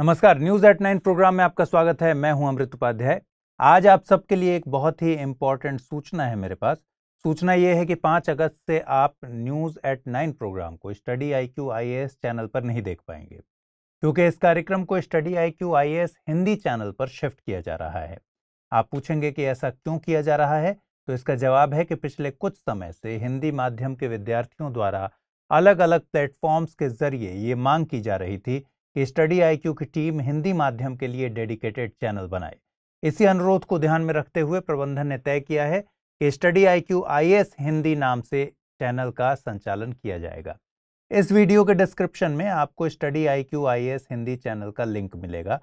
नमस्कार news at nine programme में आपका स्वागत है मैं हूं अमृत उपाध्याय आज आप सबके लिए एक बहुत ही इम्पोर्टेंट सूचना है मेरे पास सूचना ये है कि पांच अगस्त से आप न्यूज एट नाइन प्रोग्राम को study I Q I S channel पर नहीं देख पाएंगे क्योंकि इस कार्यक्रम को study I Q I S Hindi channel पर शिफ्ट किया जा रहा है आप पूछेंगे कि ऐसा क्यों किया जा रहा है तो इसका जवाब है कि पिछले कुछ समय से हिंदी माध्यम के विद्यार्थियों द्वारा अलग अलग प्लेटफॉर्म्स के जरिए ये मांग की जा रही थी कि स्टडी आईक्यू की टीम हिंदी माध्यम के लिए डेडिकेटेड चैनल बनाए इसी अनुरोध को ध्यान में रखते हुए प्रबंधन ने तय किया है कि स्टडी आईक्यू आईएएस हिंदी नाम से चैनल का संचालन किया जाएगा इस वीडियो के डिस्क्रिप्शन में आपको study IQ IAS Hindi channel का लिंक मिलेगा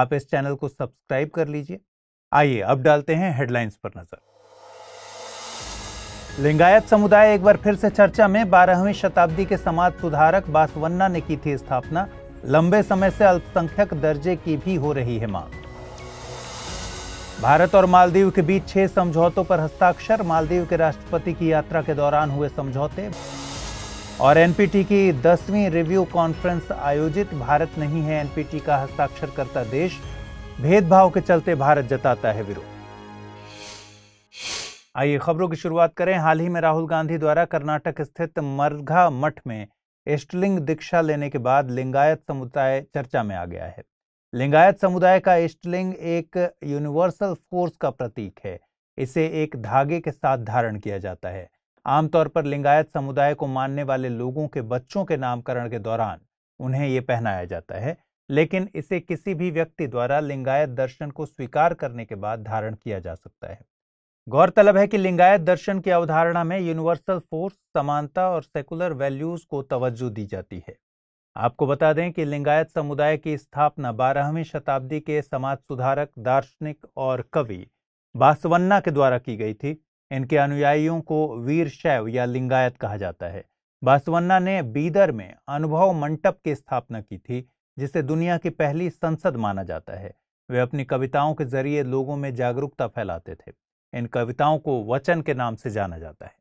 आप इस चैनल को सब्सक्राइब कर लीजिए आइए अब डालते हैं हेडलाइंस पर नजर लिंगायत समुदाय एक बार फिर से चर्चा में बारहवीं शताब्दी के समाज सुधारक बासवन्ना ने की थी स्थापना लंबे समय से अल्पसंख्यक दर्जे की भी हो रही है मांग भारत और मालदीव के बीच छह समझौतों पर हस्ताक्षर मालदीव के राष्ट्रपति की यात्रा के दौरान हुए समझौते और एनपीटी की दसवीं रिव्यू कॉन्फ्रेंस आयोजित भारत नहीं है एनपीटी का हस्ताक्षर करता देश भेदभाव के चलते भारत जताता है विरोध आइए खबरों की शुरुआत करें हाल ही में राहुल गांधी द्वारा कर्नाटक स्थित मरघा मठ में एष्टलिंग दीक्षा लेने के बाद लिंगायत समुदाय चर्चा में आ गया है लिंगायत समुदाय का एष्टलिंग एक यूनिवर्सल फोर्स का प्रतीक है इसे एक धागे के साथ धारण किया जाता है आमतौर पर लिंगायत समुदाय को मानने वाले लोगों के बच्चों के नामकरण के दौरान उन्हें ये पहनाया जाता है लेकिन इसे किसी भी व्यक्ति द्वारा लिंगायत दर्शन को स्वीकार करने के बाद धारण किया जा सकता है गौरतलब है कि लिंगायत दर्शन की अवधारणा में यूनिवर्सल फोर्स समानता और सेकुलर वैल्यूज को तवज्जो दी जाती है आपको बता दें कि लिंगायत समुदाय की स्थापना बारहवीं शताब्दी के समाज सुधारक दार्शनिक और कवि बासवन्ना के द्वारा की गई थी इनके अनुयायियों को वीर शैव या लिंगायत कहा जाता है बासवन्ना ने बीदर में अनुभव मंडप की स्थापना की थी जिसे दुनिया की पहली संसद माना जाता है वे अपनी कविताओं के जरिए लोगों में जागरूकता फैलाते थे इन कविताओं को वचन के नाम से जाना जाता है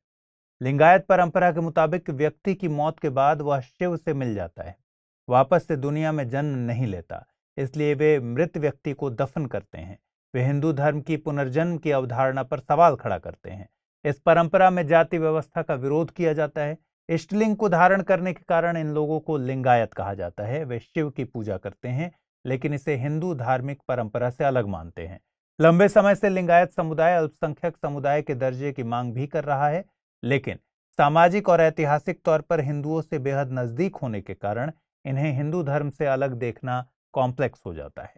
लिंगायत परंपरा के मुताबिक व्यक्ति की मौत के बाद वह शिव से मिल जाता है वापस से दुनिया में जन्म नहीं लेता इसलिए वे मृत व्यक्ति को दफन करते हैं वे हिंदू धर्म की पुनर्जन्म की अवधारणा पर सवाल खड़ा करते हैं इस परंपरा में जाति व्यवस्था का विरोध किया जाता है इष्टलिंग को धारण करने के कारण इन लोगों को लिंगायत कहा जाता है वे शिव की पूजा करते हैं लेकिन इसे हिंदू धार्मिक परंपरा से अलग मानते हैं लंबे समय से लिंगायत समुदाय अल्पसंख्यक समुदाय के दर्जे की मांग भी कर रहा है लेकिन सामाजिक और ऐतिहासिक तौर पर हिंदुओं से बेहद नजदीक होने के कारण इन्हें हिंदू धर्म से अलग देखना कॉम्प्लेक्स हो जाता है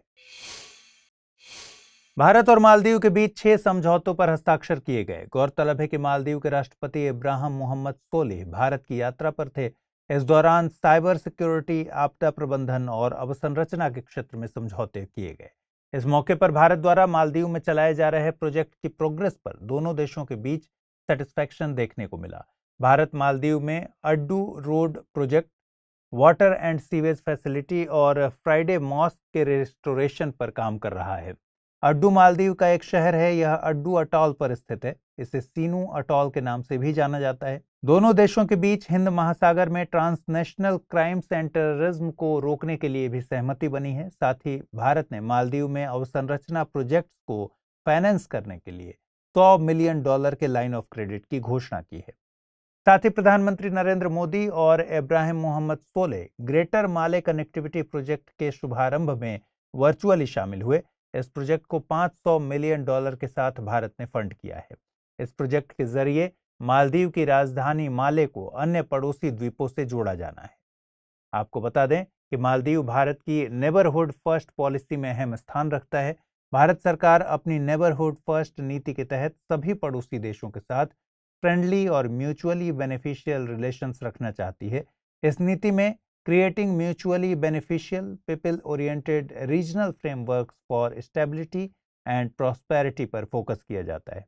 भारत और मालदीव के बीच छह समझौतों पर हस्ताक्षर किए गए गौरतलब है कि मालदीव के राष्ट्रपति इब्राहिम मोहम्मद सोलिह भारत की यात्रा पर थे इस दौरान साइबर सिक्योरिटी आपदा प्रबंधन और अवसंरचना के क्षेत्र में समझौते किए गए इस मौके पर भारत द्वारा मालदीव में चलाए जा रहे प्रोजेक्ट की प्रोग्रेस पर दोनों देशों के बीच सेटिस्फैक्शन देखने को मिला भारत मालदीव में Addu road project water and sewage facility और फ्राइडे मॉस्क के रेस्टोरेशन पर काम कर रहा है अड्डू मालदीव का एक शहर है यह अड्डू अटॉल पर स्थित है इसे सीनू अटॉल के नाम से भी जाना जाता है दोनों देशों के बीच हिंद महासागर में ट्रांसनेशनल क्राइम्स एंड टेररिज्म को रोकने के लिए भी सहमति बनी है साथ ही भारत ने मालदीव में अवसंरचना प्रोजेक्ट्स को फाइनेंस करने के लिए 100 मिलियन डॉलर के लाइन ऑफ क्रेडिट की घोषणा की है साथ ही प्रधानमंत्री नरेंद्र मोदी और इब्राहिम मोहम्मद सोले ग्रेटर माले कनेक्टिविटी प्रोजेक्ट के शुभारंभ में वर्चुअली शामिल हुए इस प्रोजेक्ट को 500 मिलियन डॉलर के साथ भारत ने फंड किया है इस प्रोजेक्ट के जरिए मालदीव की राजधानी माले को अन्य पड़ोसी द्वीपों से जोड़ा जाना है आपको बता दें कि मालदीव भारत की नेबरहुड फर्स्ट पॉलिसी में अहम स्थान रखता है भारत सरकार अपनी नेबरहुड फर्स्ट नीति के तहत सभी पड़ोसी देशों के साथ फ्रेंडली और म्यूचुअली बेनिफिशियल रिलेशंस रखना चाहती है इस नीति में creating mutually beneficial people-oriented regional frameworks for stability and prosperity पर फोकस किया जाता है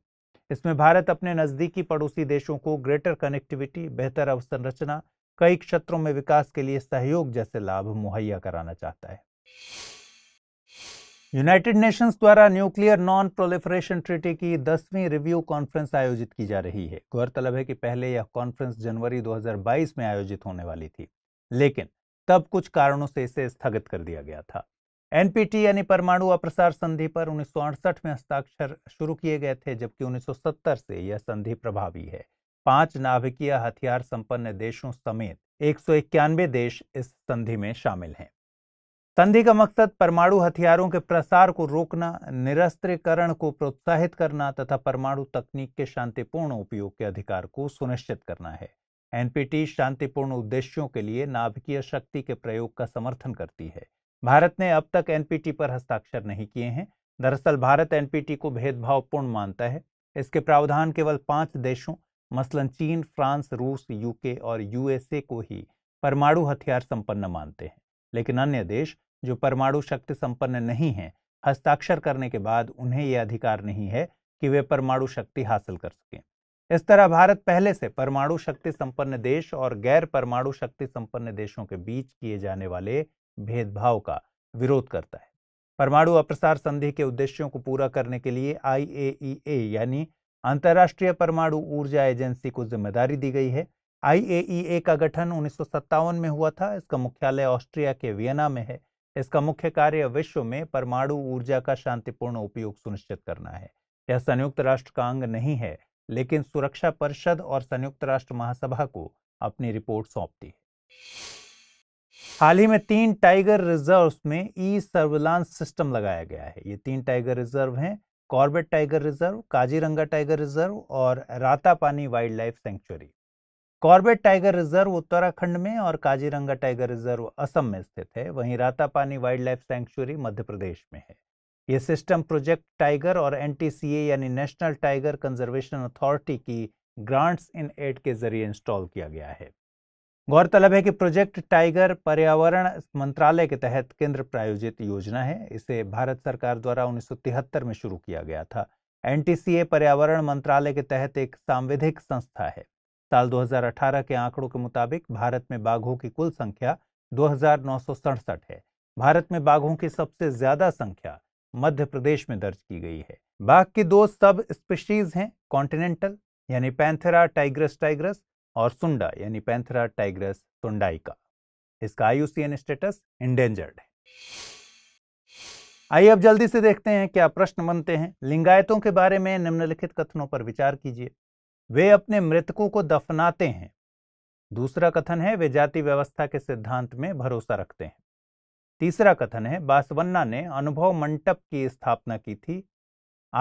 इसमें भारत अपने नज़दीकी पड़ोसी देशों को ग्रेटर कनेक्टिविटी बेहतर अवसंरचना कई क्षेत्रों में विकास के लिए सहयोग जैसे लाभ मुहैया कराना चाहता है यूनाइटेड नेशंस द्वारा न्यूक्लियर नॉन प्रोलिफरेशन ट्रिटी की दसवीं रिव्यू कॉन्फ्रेंस आयोजित की जा रही है गौरतलब है कि पहले यह कॉन्फ्रेंस जनवरी 2022 में आयोजित होने वाली थी लेकिन तब कुछ कारणों से इसे स्थगित कर दिया गया था एनपीटी यानी परमाणु अप्रसार संधि पर उन्नीस में हस्ताक्षर शुरू किए गए थे जबकि 1970 से यह संधि प्रभावी है पांच नाभिकीय हथियार संपन्न देशों समेत एक देश इस संधि में शामिल हैं संधि का मकसद परमाणु हथियारों के प्रसार को रोकना निरस्त्रीकरण को प्रोत्साहित करना तथा परमाणु तकनीक के शांतिपूर्ण उपयोग के अधिकार को सुनिश्चित करना है एनपीटी शांतिपूर्ण उद्देश्यों के लिए नाभिकीय शक्ति के प्रयोग का समर्थन करती है भारत ने अब तक एनपीटी पर हस्ताक्षर नहीं किए हैं दरअसल भारत एनपीटी को भेदभावपूर्ण मानता है इसके प्रावधान केवल पांच देशों मसलन चीन फ्रांस रूस यूके और यूएसए को ही परमाणु हथियार संपन्न मानते हैं लेकिन अन्य देश जो परमाणु शक्ति संपन्न नहीं है हस्ताक्षर करने के बाद उन्हें यह अधिकार नहीं है कि वे परमाणु शक्ति हासिल कर सकें इस तरह भारत पहले से परमाणु शक्ति संपन्न देश और गैर परमाणु शक्ति संपन्न देशों के बीच किए जाने वाले भेदभाव का विरोध करता है परमाणु अप्रसार संधि के उद्देश्यों को पूरा करने के लिए आई e यानी अंतर्राष्ट्रीय परमाणु ऊर्जा एजेंसी को जिम्मेदारी दी गई है आई e का गठन उन्नीस में हुआ था इसका मुख्यालय ऑस्ट्रिया के वियना में है इसका मुख्य कार्य विश्व में परमाणु ऊर्जा का शांतिपूर्ण उपयोग सुनिश्चित करना है यह संयुक्त राष्ट्र का अंग नहीं है लेकिन सुरक्षा परिषद और संयुक्त राष्ट्र महासभा को अपनी रिपोर्ट सौंपती है हाल ही में तीन टाइगर रिजर्व में ई सर्विलांस सिस्टम लगाया गया है ये तीन टाइगर रिजर्व हैं Corbett tiger reserve Kaziranga tiger reserve और Ratapani wild life sanctuary Corbett tiger reserve Uttarakhand में और काजीरंगा टाइगर रिजर्व असम में स्थित है वहीं Ratapani wild life sanctuary Madhya Pradesh में है ये सिस्टम प्रोजेक्ट टाइगर और एनटीसीए यानी नेशनल टाइगर कंजर्वेशन अथॉरिटी की ग्रांट्स इन एड के जरिए इंस्टॉल किया गया है गौरतलब है कि प्रोजेक्ट टाइगर पर्यावरण मंत्रालय के तहत केंद्र प्रायोजित योजना है इसे भारत सरकार द्वारा उन्नीस में शुरू किया गया था एनटीसीए पर्यावरण मंत्रालय के तहत एक सांविधिक संस्था है साल 2018 के आंकड़ों के मुताबिक भारत में बाघों की कुल संख्या दो है भारत में बाघों की सबसे ज्यादा संख्या मध्य प्रदेश में दर्ज की गई है बाघ की दो सब स्पीशीज हैं कॉन्टिनेंटल यानी पैंथेरा टाइग्रस टाइग्रस और सुंडा यानी पैंथेरा टाइग्रस सुंडाइका इसका आईयूसीएन स्टेटस इंडेंजर्ड है आइए अब जल्दी से देखते हैं क्या प्रश्न बनते हैं लिंगायतों के बारे में निम्नलिखित कथनों पर विचार कीजिए वे अपने मृतकों को दफनाते हैं दूसरा कथन है वे जाति व्यवस्था के सिद्धांत में भरोसा रखते हैं तीसरा कथन है बासवन्ना ने अनुभव मंडप की स्थापना की थी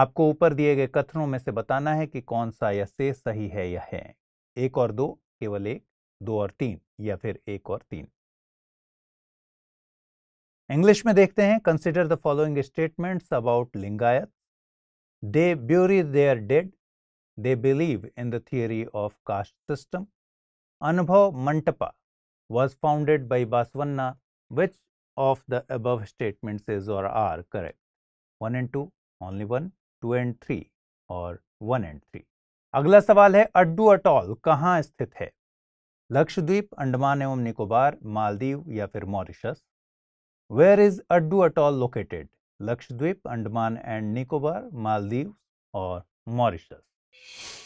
आपको ऊपर दिए गए कथनों में से बताना है कि कौन सा या से सही है या है एक और दो केवल एक दो और तीन या फिर एक और तीन इंग्लिश में देखते हैं consider the following statements about Lingayat they bury are dead they believe in the theory of caste system Anubhava Mantapa was founded by Basavanna which of the above statements is or are correct 1 and 2 only 1 2 and 3 or 1 and 3 अगला सवाल है Addu atoll कहाँ स्थित है लक्षद्वीप अंडमान एवं निकोबार मालदीव या फिर Mauritius where is Addu atoll located Lakshadweep Andaman and Nicobar Maldives और मॉरिशस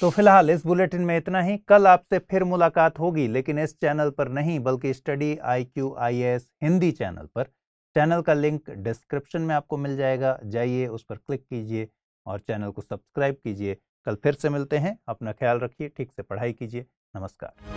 तो फिलहाल इस बुलेटिन में इतना ही कल आपसे फिर मुलाकात होगी लेकिन इस चैनल पर नहीं बल्कि study I Q I S Hindi channel पर चैनल का लिंक डिस्क्रिप्शन में आपको मिल जाएगा जाइए उस पर क्लिक कीजिए और चैनल को सब्सक्राइब कीजिए कल फिर से मिलते हैं अपना ख्याल रखिए ठीक से पढ़ाई कीजिए नमस्कार